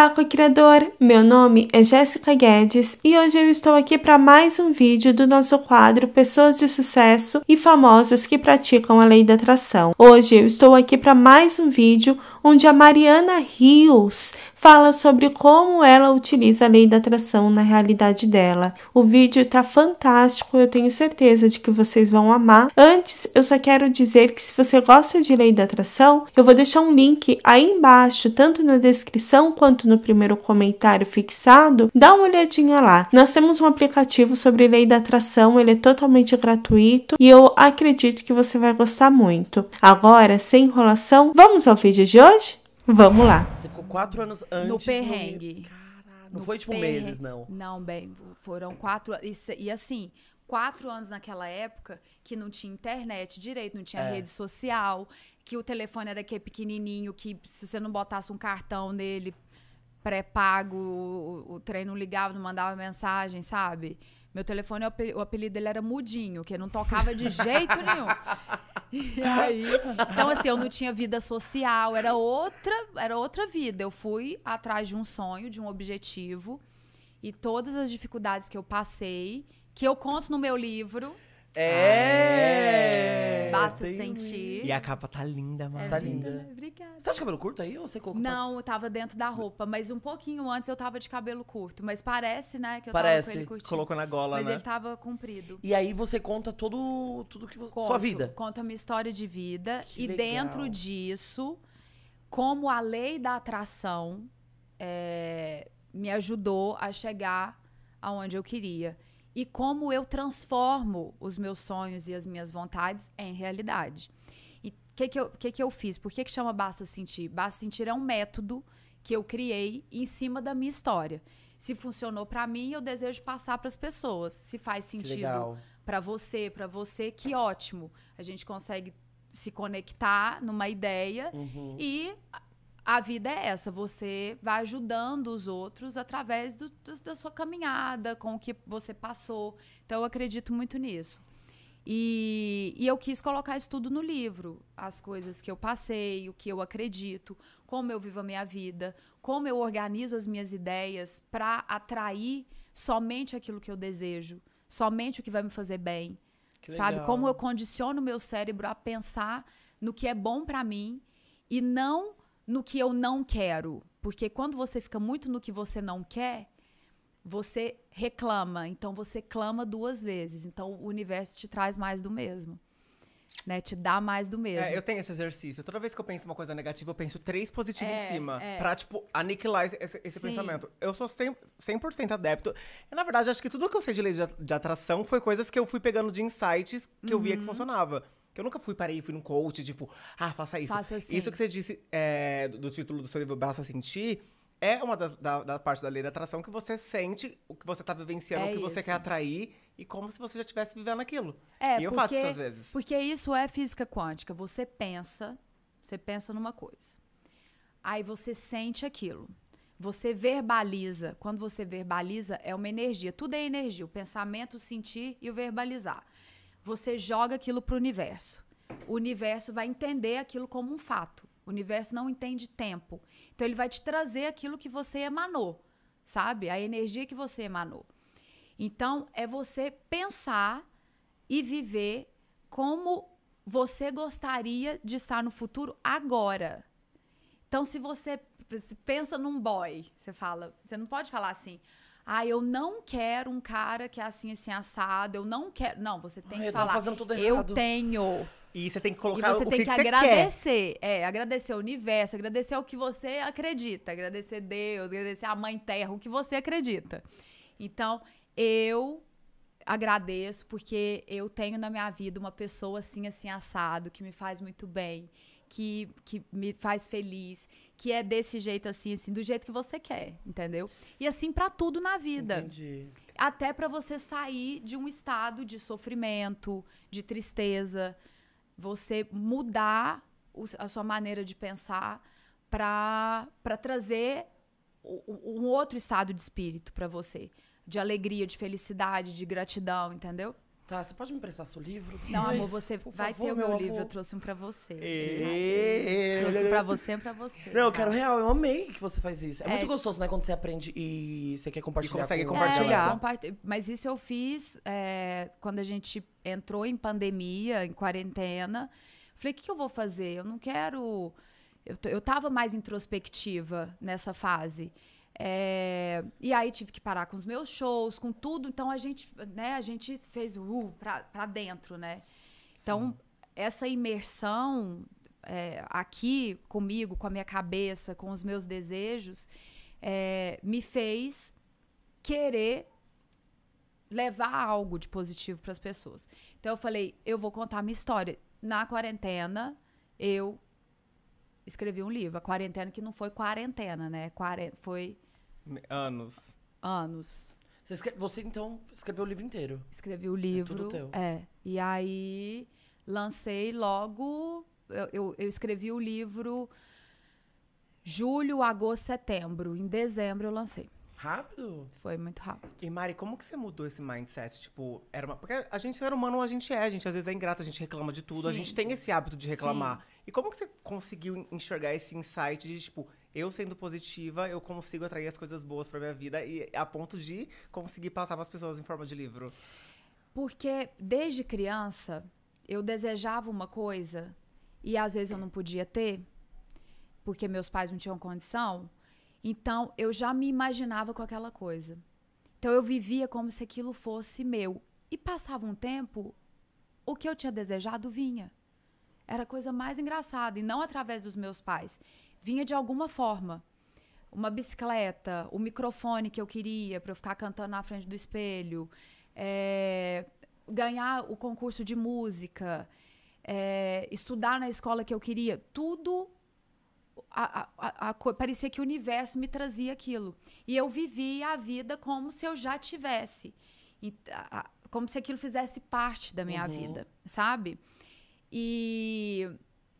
Olá, co-criador! Meu nome é Jéssica Guedes e hoje eu estou aqui para mais um vídeo do nosso quadro Pessoas de Sucesso e Famosos que Praticam a Lei da Atração. Hoje eu estou aqui para mais um vídeo onde a Mariana Rios fala sobre como ela utiliza a lei da atração na realidade dela. O vídeo tá fantástico, eu tenho certeza de que vocês vão amar. Antes, eu só quero dizer que se você gosta de lei da atração, eu vou deixar um link aí embaixo, tanto na descrição quanto no primeiro comentário fixado. Dá uma olhadinha lá. Nós temos um aplicativo sobre lei da atração, ele é totalmente gratuito e eu acredito que você vai gostar muito. Agora, sem enrolação, vamos ao vídeo de hoje hoje? Vamos lá. Você ficou quatro anos antes. No perrengue. Do... Caralho, não foi tipo perrengue. meses, não. Não, bem, foram quatro. E, e assim, quatro anos naquela época que não tinha internet direito, não tinha é. rede social, que o telefone era aquele pequenininho, que se você não botasse um cartão nele pré-pago, o, o trem não ligava, não mandava mensagem, sabe? Meu telefone, o apelido dele era Mudinho, que não tocava de jeito nenhum. E aí, então assim, eu não tinha vida social, era outra, era outra vida. Eu fui atrás de um sonho, de um objetivo, e todas as dificuldades que eu passei, que eu conto no meu livro. É. é é, basta tem- sentir. E a capa tá linda, é mano. Tá linda. Obrigada. Você tá de cabelo curto aí ou você colocou? Não, eu tava dentro da roupa, mas um pouquinho antes eu tava de cabelo curto. Mas parece, né, que eu Parece. tava com ele curtinho. Colocou na gola, mas né? ele tava comprido. E aí você conta todo tudo que você, sua vida. conta a minha história de vida. Que e legal. dentro disso, como a lei da atração é, me ajudou a chegar aonde eu queria e como eu transformo os meus sonhos e as minhas vontades em realidade. E o que que, que, que, eu fiz? Por que, que chama Basta Sentir? Basta Sentir é um método que eu criei em cima da minha história. Se funcionou para mim, eu desejo passar para as pessoas. Se faz sentido para você, para você, que ótimo. A gente consegue se conectar numa ideia uhum. e a vida é essa, você vai ajudando os outros através do, da sua caminhada, com o que você passou. Então, eu acredito muito nisso. E, e, eu quis colocar isso tudo no livro. As coisas que eu passei, o que eu acredito, como eu vivo a minha vida, como eu organizo as minhas ideias para atrair somente aquilo que eu desejo, somente o que vai me fazer bem. Que sabe? Legal. Como eu condiciono o meu cérebro a pensar no que é bom para mim e não no que eu não quero. Porque quando você fica muito no que você não quer, você reclama. Então você clama duas vezes. Então o universo te traz mais do mesmo. Né, te dá mais do é, mesmo. É, eu tenho esse exercício. Toda vez que eu penso uma coisa negativa, eu penso três positivos é, em cima. É. Pra, tipo, aniquilar esse, esse pensamento. Eu sou 100%, 100 adepto. E, na verdade, acho que tudo que eu sei de lei de, atração foi coisas que eu fui pegando de insights que uhum. eu via que uhum. funcionava. Que eu nunca fui, parei, fui num coach, tipo, ah, faça isso. Faça assim. Isso que você disse é, do título do seu livro, Basta Sentir, é uma das, da, da parte da lei da atração que você sente o que você está vivenciando, é o que isso. você quer atrair, e como se você já estivesse vivendo aquilo. É, e eu porque, faço isso às vezes. Porque isso é física quântica. Você pensa, você pensa numa coisa. Aí você sente aquilo. Você verbaliza. Quando você verbaliza, é uma energia. Tudo é energia. O pensamento, o sentir e o verbalizar você joga aquilo para o universo. O universo vai entender aquilo como um fato. O universo não entende tempo. Então ele vai te trazer aquilo que você emanou, sabe? A energia que você emanou. Então é você pensar e viver como você gostaria de estar no futuro agora. Então se você pensa num boy, você fala, você não pode falar assim: ah, eu não quero um cara que é assim, assim, assado. Eu não quero. Não, você tem Ai, que eu falar. Fazendo tudo errado. Eu tenho. E você tem que colocar e você tem que, que, que agradecer. É, agradecer o universo, agradecer o que você acredita, agradecer Deus, agradecer a mãe terra, o que você acredita. Então, eu agradeço porque eu tenho na minha vida uma pessoa assim assim assado que me faz muito bem que, que me faz feliz, que é desse jeito assim, assim, do jeito que você quer, entendeu? E assim para tudo na vida. Entendi. Até para você sair de um estado de sofrimento, de tristeza, você mudar o, a sua maneira de pensar para trazer um outro estado de espírito para você, de alegria, de felicidade, de gratidão, entendeu? Tá, você pode me emprestar seu livro? Não, Mas, amor, você vai favor, ter o meu, meu livro. Eu trouxe um pra você. E... É. Trouxe pra você e pra você. Não, eu quero real. Eu amei que você faz isso. É, é, muito gostoso, né? Quando você aprende e você quer compartilhar. E consegue com... compartilhar. É, Mas isso eu fiz é, quando a gente entrou em pandemia, em quarentena. Falei, o que, eu vou fazer? Eu não quero... Eu, eu tava mais introspectiva nessa fase. É, e aí tive que parar com os meus shows, com tudo. Então a gente, né, a gente fez o uh, pra, dentro, né? Então, Sim. Então, essa imersão é, aqui comigo, com a minha cabeça, com os meus desejos, é, me fez querer levar algo de positivo para as pessoas. Então eu falei, eu vou contar a minha história. Na quarentena, eu escrevi um livro. A quarentena que não foi quarentena, né? Quare... Foi Anos. Anos. Você, escreve, você, então escreveu o livro inteiro? Escrevi o livro. É tudo teu. É. E aí lancei logo. Eu, eu, eu escrevi o livro julho, agosto, setembro. Em dezembro eu lancei. Rápido? Foi muito rápido. E Mari, como que você mudou esse mindset? Tipo, era uma. Porque a gente ser humano, a gente é, a gente às vezes é ingrato, a gente reclama de tudo, Sim. a gente tem esse hábito de reclamar. Sim. E como que você conseguiu enxergar esse insight de, tipo, eu sendo positiva, eu consigo atrair as coisas boas pra minha vida e a ponto de conseguir passar para as pessoas em forma de livro? Porque desde criança eu desejava uma coisa e às vezes eu não podia ter, porque meus pais não tinham condição. Então, eu já me imaginava com aquela coisa. Então, eu vivia como se aquilo fosse meu. E passava um tempo, o que eu tinha desejado vinha. Era a coisa mais engraçada, e não através dos meus pais. Vinha de alguma forma. Uma bicicleta, o microfone que eu queria para eu ficar cantando na frente do espelho, é, ganhar o concurso de música, é, estudar na escola que eu queria. Tudo a, a, a, parecia que o universo me trazia aquilo. E eu vivia a vida como se eu já tivesse. E, como se aquilo fizesse parte da minha uhum. vida, sabe? E,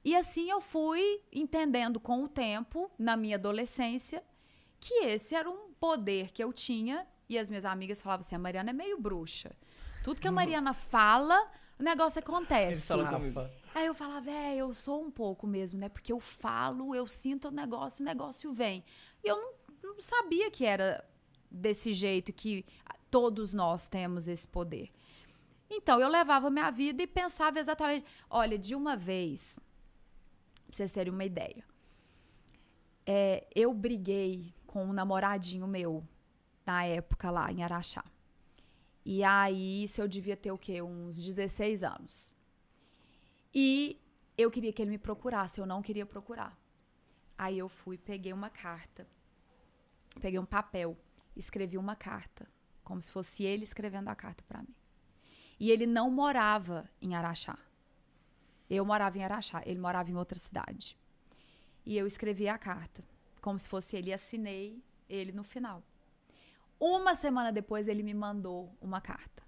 e assim eu fui entendendo com o tempo, na minha adolescência, que esse era um poder que eu tinha. E as minhas amigas falavam assim: a Mariana é meio bruxa. Tudo que a uhum. Mariana fala, o negócio acontece. Ele Aí eu falava, é, eu sou um pouco mesmo, né? Porque eu falo, eu sinto o negócio, o negócio vem. E eu não, não sabia que era desse jeito, que todos nós temos esse poder. Então, eu levava minha vida e pensava exatamente. Olha, de uma vez, pra vocês terem uma ideia, é, eu briguei com um namoradinho meu na época lá em Araxá. E aí, isso eu devia ter o quê? Uns 16 anos. E eu queria que ele me procurasse, eu não queria procurar. Aí eu fui, peguei uma carta, peguei um papel, escrevi uma carta, como se fosse ele escrevendo a carta para mim. E ele não morava em Araxá. Eu morava em Araxá, ele morava em outra cidade. E eu escrevi a carta, como se fosse ele, assinei ele no final. Uma semana depois, ele me mandou uma carta.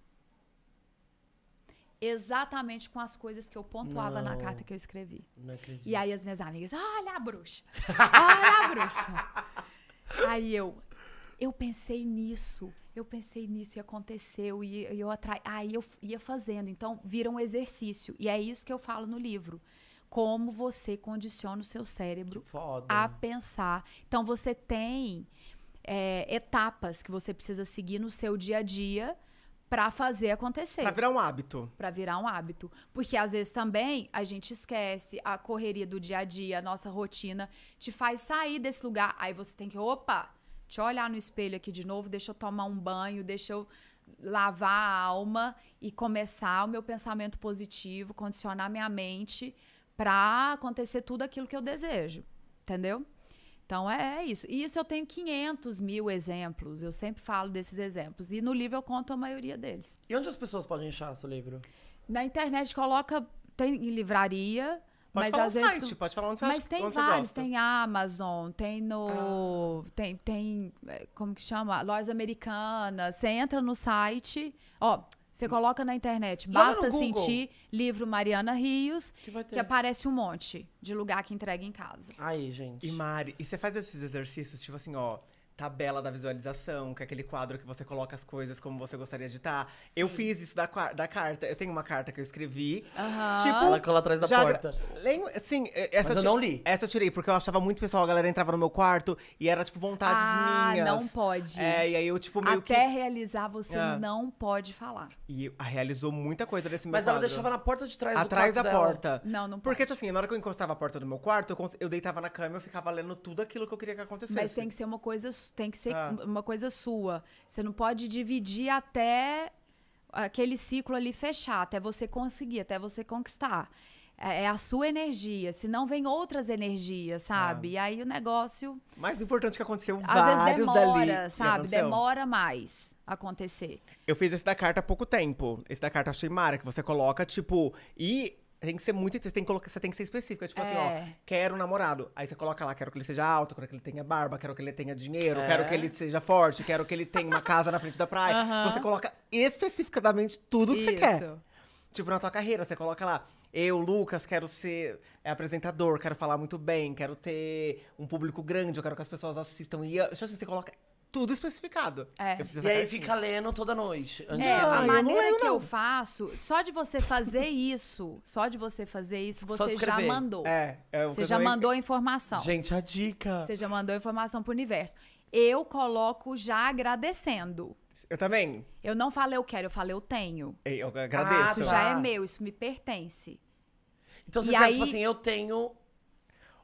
Exatamente com as coisas que eu pontuava não, na carta que eu escrevi. Não acredito. E aí as minhas amigas, olha a bruxa! Olha a bruxa! aí eu, eu pensei nisso, eu pensei nisso e aconteceu, e, e eu atrai. Aí eu ia fazendo. Então, vira um exercício. E é isso que eu falo no livro. Como você condiciona o seu cérebro a pensar. Então, você tem é, etapas que você precisa seguir no seu dia a dia para fazer acontecer. Para virar um hábito. Para virar um hábito, porque às vezes também a gente esquece a correria do dia a dia, a nossa rotina te faz sair desse lugar, aí você tem que, opa, te olhar no espelho aqui de novo, deixa eu tomar um banho, deixa eu lavar a alma e começar o meu pensamento positivo, condicionar minha mente para acontecer tudo aquilo que eu desejo, entendeu? Então é, é, isso. E isso eu tenho 500 mil exemplos. Eu sempre falo desses exemplos. E no livro eu conto a maioria deles. E onde as pessoas podem achar seu livro? Na internet coloca. Tem em livraria. Pode mas às vezes. Site, tu... Pode falar onde você Mas acha, tem vários, tem Amazon, tem no. Ah. Tem, tem. É, como que chama? Lojas americanas. Você entra no site. Ó, oh, você coloca na internet, Joga basta sentir livro Mariana Rios, que, que, aparece um monte de lugar que entrega em casa. Aí, gente. E Mari, e você faz esses exercícios, tipo assim, ó, tabela da visualização, que é aquele quadro que você coloca as coisas como você gostaria de tá. estar. Sim. Eu fiz isso da, da carta. Eu tenho uma carta que eu escrevi. Tipo, ela cola atrás da porta. sim, essa Mas eu, eu não li. Essa eu tirei, porque eu achava muito pessoal, a galera entrava no meu quarto e era, tipo, vontades ah, minhas. Ah, não pode. É, e aí eu, tipo, meio Até que... Até realizar, você ah. não pode falar. E realizou muita coisa desse meu Mas quadro. ela deixava na porta de trás Atrás da porta. Não, não pode. Porque, tipo assim, na hora que eu encostava a porta do meu quarto, eu, eu deitava na cama e eu ficava lendo tudo aquilo que eu queria que acontecesse. Mas tem que ser uma coisa tem que ser ah. uma coisa sua. Você não pode dividir até aquele ciclo ali fechar, até você conseguir, até você conquistar. É, é a sua energia, se não vem outras energias, sabe? Ah. E aí o negócio. Mais importante que aconteceu Às vários vezes demora, dali, sabe? Demora mais acontecer. Eu fiz esse da carta há pouco tempo. Esse da carta achei mara, que você coloca, tipo, e tem que ser muito. Você tem que, colocar, você tem que ser específica. É tipo é. assim, ó, é. quero um namorado. Aí você coloca lá, quero que ele seja alto, quero que ele tenha barba, quero que ele tenha dinheiro, é. quero que ele seja forte, quero que ele tenha uma casa na frente da praia. Você coloca especificadamente tudo que Isso. você quer. Tipo, na tua carreira, você coloca lá. Eu, Lucas, quero ser apresentador, quero falar muito bem, quero ter um público grande, eu quero que as pessoas assistam. E, tipo assim, você coloca tudo especificado. É. E aí fica lendo toda noite. É, Antes é, de... a maneira eu que eu faço, só de você fazer isso, só de você fazer isso, você já mandou. É, é você já mandou a informação. Gente, a dica. Você já mandou a informação pro universo. Eu coloco já agradecendo. Eu também. Eu não falei eu quero, eu falei eu tenho. Eu agradeço. Ah, isso já é ah. meu, isso me pertence. Então você e sabe, tipo aí... tipo assim, eu tenho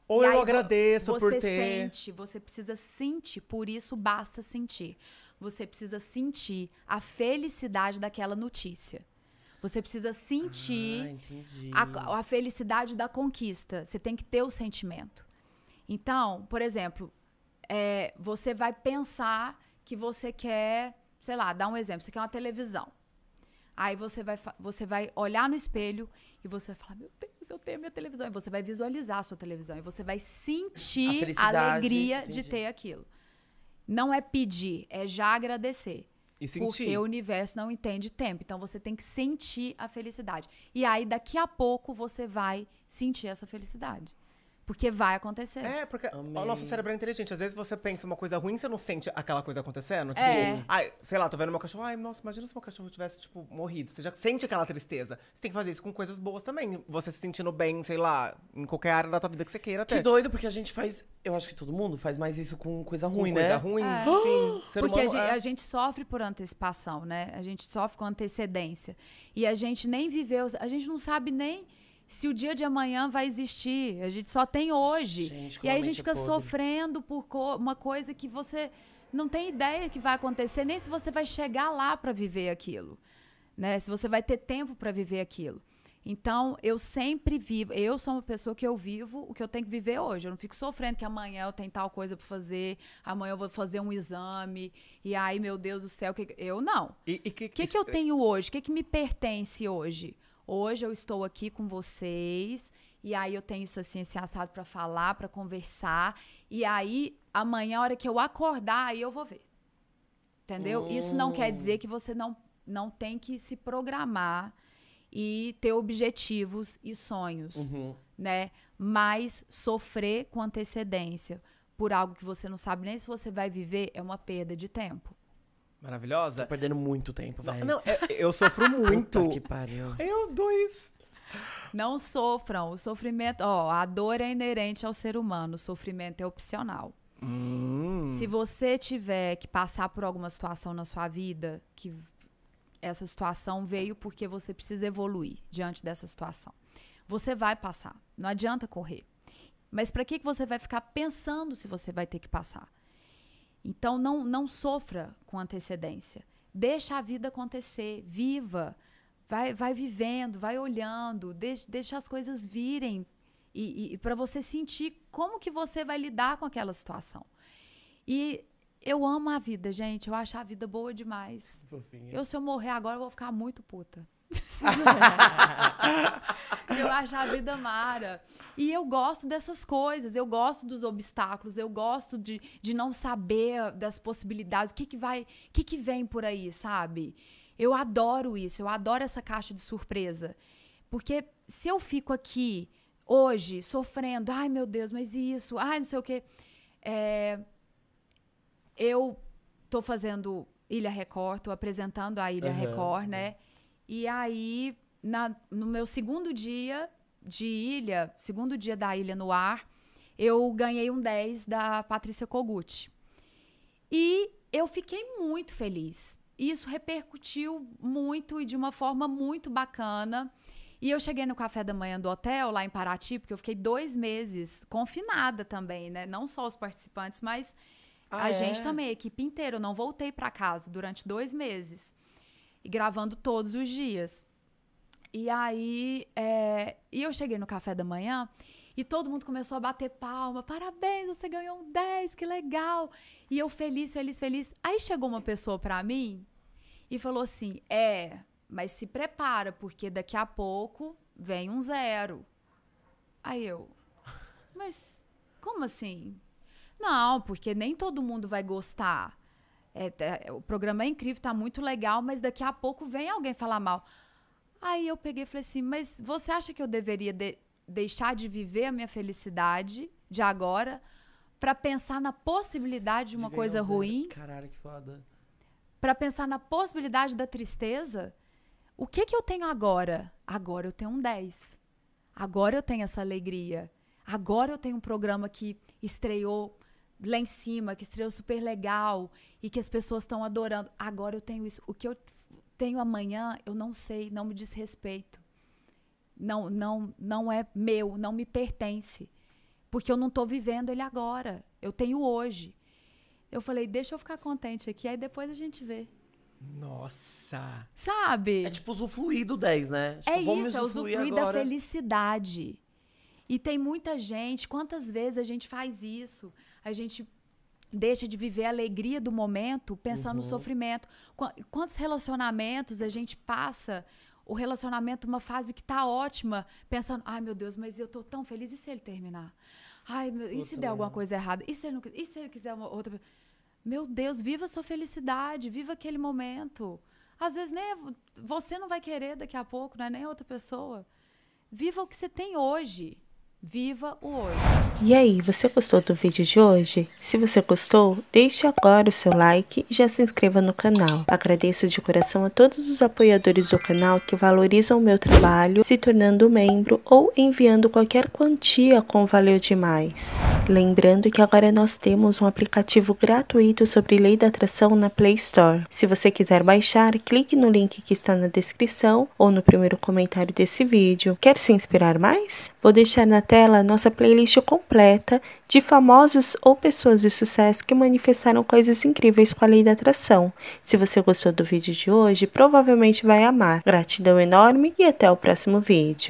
ou e eu agradeço por ter. Você sente, você precisa sentir, por isso basta sentir. Você precisa sentir a felicidade daquela notícia. Você precisa sentir ah, a, a felicidade da conquista. Você tem que ter o sentimento. Então, por exemplo, é, você vai pensar que você quer, sei lá, dar um exemplo, você quer uma televisão. Aí você vai, você vai olhar no espelho e você vai falar: Meu Deus, eu tenho a minha televisão. E você vai visualizar a sua televisão. E você vai sentir a, a alegria entendi. de ter aquilo. Não é pedir, é já agradecer. E sentir. Porque o universo não entende tempo. Então você tem que sentir a felicidade. E aí, daqui a pouco, você vai sentir essa felicidade. Porque vai acontecer. É, porque Amei. o nosso cérebro é inteligente. Às vezes você pensa uma coisa ruim, você não sente aquela coisa acontecendo. é. ai, sei lá, tô vendo meu cachorro. Ai, nossa, imagina se meu cachorro tivesse, tipo, morrido. Você já sente aquela tristeza. Você tem que fazer isso com coisas boas também. Você se sentindo bem, sei lá, em qualquer área da tua vida que você queira até. Que doido, porque a gente faz. Eu acho que todo mundo faz mais isso com coisa ruim, com né? Coisa ruim, é. sim. Ser porque humano, a, gente, é. a gente sofre por antecipação, né? A gente sofre com antecedência. E a gente nem viveu, a gente não sabe nem se o dia de amanhã vai existir. A gente só tem hoje. Gente, e aí a gente é fica podre. sofrendo por co uma coisa que você não tem ideia que vai acontecer, nem se você vai chegar lá para viver aquilo. Né? Se você vai ter tempo para viver aquilo. Então, eu sempre vivo, eu sou uma pessoa que eu vivo o que eu tenho que viver hoje. Eu não fico sofrendo que amanhã eu tenho tal coisa para fazer, amanhã eu vou fazer um exame, e aí, meu Deus do céu, que, eu não. O que, que, que, que eu eh, tenho hoje? O que, que me pertence hoje? Hoje eu estou aqui com vocês e aí eu tenho isso assim, esse assado para falar, para conversar. E aí amanhã, a hora que eu acordar, aí eu vou ver. Entendeu? Hum. Isso não quer dizer que você não, não tem que se programar e ter objetivos e sonhos, uhum. né? Mas sofrer com antecedência por algo que você não sabe nem se você vai viver é uma perda de tempo maravilhosa. Tô perdendo muito tempo, velho. Não, é, eu sofro muito. Puta que pariu. Eu, dois. Não sofram. O sofrimento. Ó, a dor é inerente ao ser humano. O sofrimento é opcional. Hum. Se você tiver que passar por alguma situação na sua vida, que essa situação veio porque você precisa evoluir diante dessa situação. Você vai passar. Não adianta correr. Mas para que, que você vai ficar pensando se você vai ter que passar? Então não, não sofra com antecedência. Deixa a vida acontecer, viva. Vai, vai vivendo, vai olhando, deixa, deixa as coisas virem e, e, e para você sentir como que você vai lidar com aquela situação. E eu amo a vida, gente. Eu acho a vida boa demais. Fofinha. Eu, se eu morrer agora, eu vou ficar muito puta. eu acho a vida mara. E eu gosto dessas coisas, eu gosto dos obstáculos, eu gosto de, de não saber das possibilidades, o que, que vai, o que, que vem por aí, sabe? Eu adoro isso, eu adoro essa caixa de surpresa. Porque se eu fico aqui hoje sofrendo, ai meu Deus, mas isso, ai não sei o quê. É, eu tô fazendo Ilha Record, tô apresentando a Ilha uhum. Record, né? Uhum e aí, na, no meu segundo dia de ilha, segundo dia da ilha no ar, eu ganhei um 10 da Patrícia Kogut. E eu fiquei muito feliz. Isso repercutiu muito e de uma forma muito bacana. E eu cheguei no café da manhã do hotel, lá em Paraty, porque eu fiquei dois meses confinada também, né? Não só os participantes, mas ah, a é? gente também, a equipe inteira. Eu não voltei para casa durante dois meses gravando todos os dias. E aí, é, e eu cheguei no café da manhã e todo mundo começou a bater palma. Parabéns, você ganhou um 10, que legal. E eu feliz, feliz, feliz. Aí chegou uma pessoa para mim e falou assim: "É, mas se prepara porque daqui a pouco vem um zero". Aí eu: "Mas como assim?" Não, porque nem todo mundo vai gostar é, tá, o programa é incrível, tá muito legal, mas daqui a pouco vem alguém falar mal. Aí eu peguei e falei assim, mas você acha que eu deveria de, deixar de viver a minha felicidade de agora para pensar na possibilidade de uma de coisa ruim? Caralho, que foda. Para pensar na possibilidade da tristeza? O que que eu tenho agora? Agora eu tenho um 10. Agora eu tenho essa alegria. Agora eu tenho um programa que estreou lá em cima, que estreou super legal e que as pessoas estão adorando. Agora eu tenho isso. O que eu tenho amanhã, eu não sei, não me desrespeito Não, não, não é meu, não me pertence. Porque eu não estou vivendo ele agora. Eu tenho hoje. Eu falei, deixa eu ficar contente aqui, aí depois a gente vê. Nossa! Sabe? É tipo usufruir do 10, né? Tipo, é isso, é usufruir agora. da felicidade. E tem muita gente, quantas vezes a gente faz isso? a gente deixa de viver a alegria do momento pensando uhum. no sofrimento. Quantos relacionamentos a gente passa o relacionamento uma fase que tá ótima, pensando, ai meu Deus, mas eu tô tão feliz e se ele terminar? Ai, meu, e se der alguma né? coisa errada? E se ele, não, e se ele quiser uma outra Meu Deus, viva a sua felicidade, viva aquele momento. Às vezes nem é você não vai querer daqui a pouco, né? nem outra pessoa. Viva o que você tem hoje. Viva o hoje! E aí, você gostou do vídeo de hoje? Se você gostou, deixe agora o seu like e já se inscreva no canal. Agradeço de coração a todos os apoiadores do canal que valorizam o meu trabalho, se tornando membro ou enviando qualquer quantia com Valeu Demais. Lembrando que agora nós temos um aplicativo gratuito sobre lei da atração na Play Store. Se você quiser baixar, clique no link que está na descrição ou no primeiro comentário desse vídeo. Quer se inspirar mais? Vou deixar na tela nossa playlist completa de famosos ou pessoas de sucesso que manifestaram coisas incríveis com a lei da atração. Se você gostou do vídeo de hoje, provavelmente vai amar. Gratidão enorme e até o próximo vídeo.